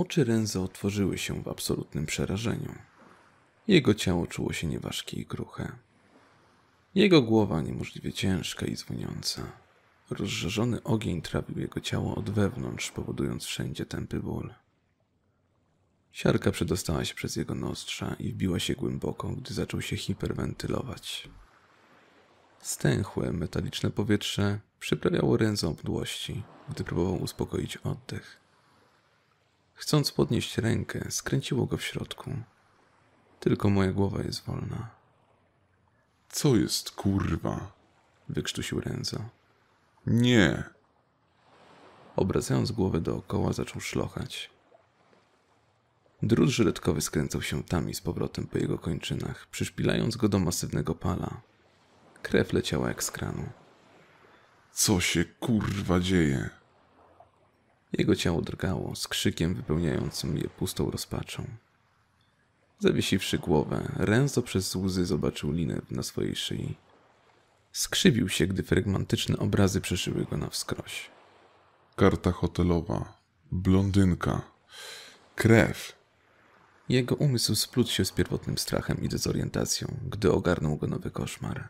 Oczy ręce otworzyły się w absolutnym przerażeniu. Jego ciało czuło się nieważkie i kruche. Jego głowa niemożliwie ciężka i dzwoniąca. Rozżarzony ogień trawił jego ciało od wewnątrz, powodując wszędzie tępy ból. Siarka przedostała się przez jego nostrza i wbiła się głęboko, gdy zaczął się hiperwentylować. Stęchłe, metaliczne powietrze przyprawiało ręce obdłości, gdy próbował uspokoić oddech. Chcąc podnieść rękę, skręciło go w środku. Tylko moja głowa jest wolna. Co jest kurwa? wykrztusił Renzo. Nie! Obracając głowę dookoła, zaczął szlochać. Drut żyletkowy skręcał się tam i z powrotem po jego kończynach, przyszpilając go do masywnego pala. Krew leciała jak z kranu. Co się kurwa dzieje? Jego ciało drgało, z krzykiem wypełniającym je pustą rozpaczą. Zawiesiwszy głowę, Renzo przez łzy zobaczył linę na swojej szyi. Skrzywił się, gdy fragmentyczne obrazy przeszyły go na wskroś. Karta hotelowa. Blondynka. Krew. Jego umysł splótł się z pierwotnym strachem i dezorientacją, gdy ogarnął go nowy koszmar.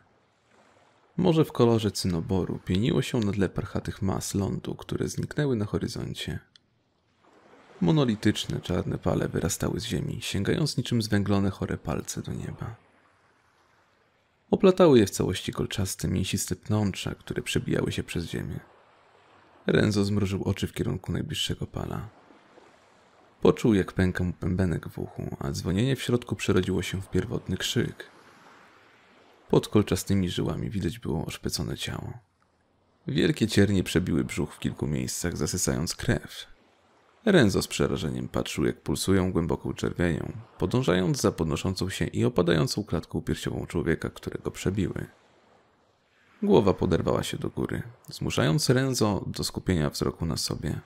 Morze w kolorze cynoboru pieniło się na tle parchatych mas lądu, które zniknęły na horyzoncie. Monolityczne czarne pale wyrastały z ziemi, sięgając niczym zwęglone chore palce do nieba. Oplatały je w całości kolczaste, mięsiste pnącza, które przebijały się przez ziemię. Renzo zmrużył oczy w kierunku najbliższego pala. Poczuł, jak pęka mu pębenek w uchu, a dzwonienie w środku przerodziło się w pierwotny krzyk – pod kolczastymi żyłami widać było oszpecone ciało. Wielkie ciernie przebiły brzuch w kilku miejscach, zasysając krew. Renzo z przerażeniem patrzył, jak pulsują głęboką czerwienią, podążając za podnoszącą się i opadającą klatką piersiową człowieka, którego przebiły. Głowa poderwała się do góry, zmuszając Renzo do skupienia wzroku na sobie.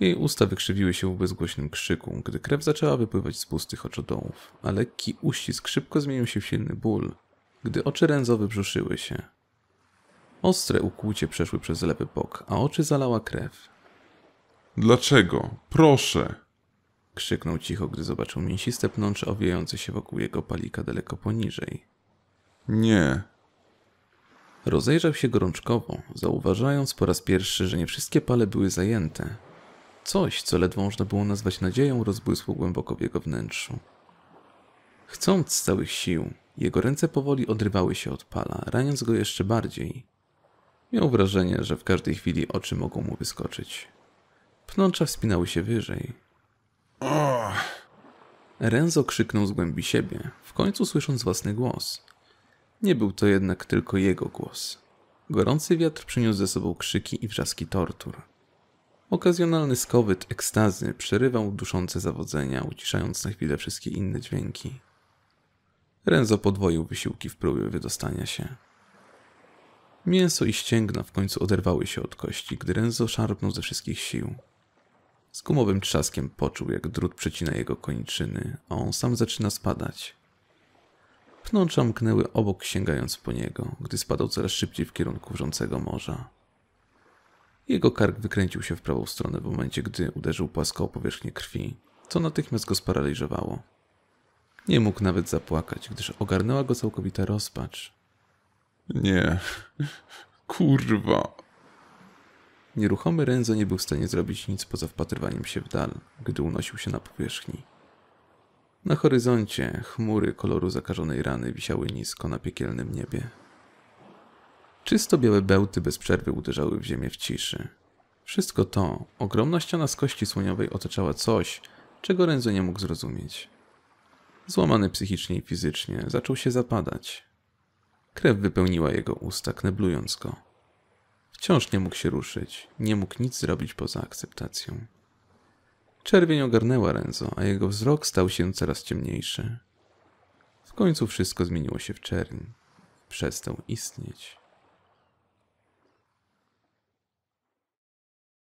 Jej usta wykrzywiły się w bezgłośnym krzyku, gdy krew zaczęła wypływać z pustych oczodołów, a lekki uścisk szybko zmienił się w silny ból, gdy oczy Renzo wybrzuszyły się. Ostre ukłucie przeszły przez lewy bok, a oczy zalała krew. Dlaczego? Proszę! Krzyknął cicho, gdy zobaczył mięsiste pnącze owijające się wokół jego palika daleko poniżej. Nie. Rozejrzał się gorączkowo, zauważając po raz pierwszy, że nie wszystkie pale były zajęte. Coś, co ledwo można było nazwać nadzieją, rozbłysło głęboko w jego wnętrzu. Chcąc z całych sił, jego ręce powoli odrywały się od pala, raniąc go jeszcze bardziej. Miał wrażenie, że w każdej chwili oczy mogą mu wyskoczyć. Pnącza wspinały się wyżej. Renzo krzyknął z głębi siebie, w końcu słysząc własny głos. Nie był to jednak tylko jego głos. Gorący wiatr przyniósł ze sobą krzyki i wrzaski tortur. Okazjonalny skowyt ekstazy przerywał duszące zawodzenia, uciszając na chwilę wszystkie inne dźwięki. Renzo podwoił wysiłki w próbie wydostania się. Mięso i ścięgna w końcu oderwały się od kości, gdy Renzo szarpnął ze wszystkich sił. Z gumowym trzaskiem poczuł, jak drut przecina jego kończyny, a on sam zaczyna spadać. Pnącza mknęły obok, sięgając po niego, gdy spadał coraz szybciej w kierunku wrzącego morza. Jego kark wykręcił się w prawą stronę w momencie, gdy uderzył płasko o powierzchnię krwi, co natychmiast go sparaliżowało. Nie mógł nawet zapłakać, gdyż ogarnęła go całkowita rozpacz. Nie, kurwa. Nieruchomy Renzo nie był w stanie zrobić nic poza wpatrywaniem się w dal, gdy unosił się na powierzchni. Na horyzoncie chmury koloru zakażonej rany wisiały nisko na piekielnym niebie. Czysto białe bełty bez przerwy uderzały w ziemię w ciszy. Wszystko to, ogromna ściana z kości słoniowej otaczała coś, czego Renzo nie mógł zrozumieć. Złamany psychicznie i fizycznie, zaczął się zapadać. Krew wypełniła jego usta, kneblując go. Wciąż nie mógł się ruszyć, nie mógł nic zrobić poza akceptacją. Czerwień ogarnęła Renzo, a jego wzrok stał się coraz ciemniejszy. W końcu wszystko zmieniło się w czerń. Przestał istnieć.